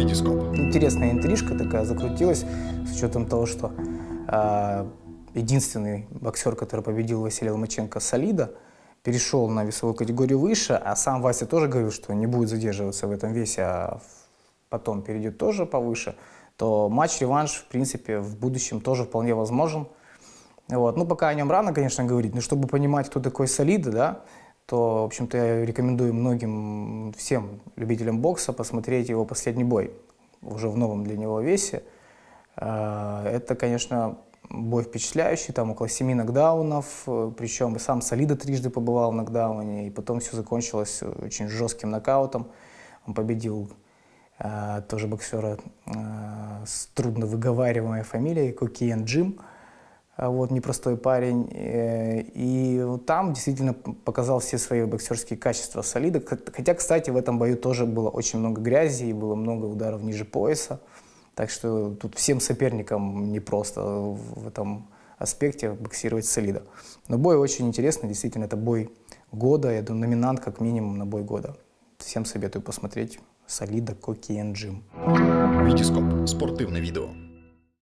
витископ. Интересная интрижка такая закрутилась с учетом того, что э, единственный боксер, который победил Василия Ломаченко, солида, перешел на весовую категорию выше, а сам Вася тоже говорил, что не будет задерживаться в этом весе, а потом перейдет тоже повыше, то матч-реванш, в принципе, в будущем тоже вполне возможен. Вот. Ну, пока о нем рано, конечно, говорить, но чтобы понимать, кто такой Солида, да, то, в общем-то, я рекомендую многим, всем любителям бокса посмотреть его последний бой уже в новом для него весе. А, это, конечно, бой впечатляющий, там около семи нокдаунов, э, причем сам Солида трижды побывал в нокдауне, и потом все закончилось очень жестким нокаутом. Он победил э, тоже боксера э, с трудно выговариваемой фамилией Кукиен Джим. А вот, непростой парень. Э, и там действительно показал все свои боксерские качества солида. Хотя, кстати, в этом бою тоже было очень много грязи и было много ударов ниже пояса. Так что тут всем соперникам непросто в этом аспекте боксировать солида. Но бой очень интересный, действительно, это бой года. Я думаю, номинант как минимум на бой года. Всем советую посмотреть солида Коки Энджим. Витископ. Спортивное видео.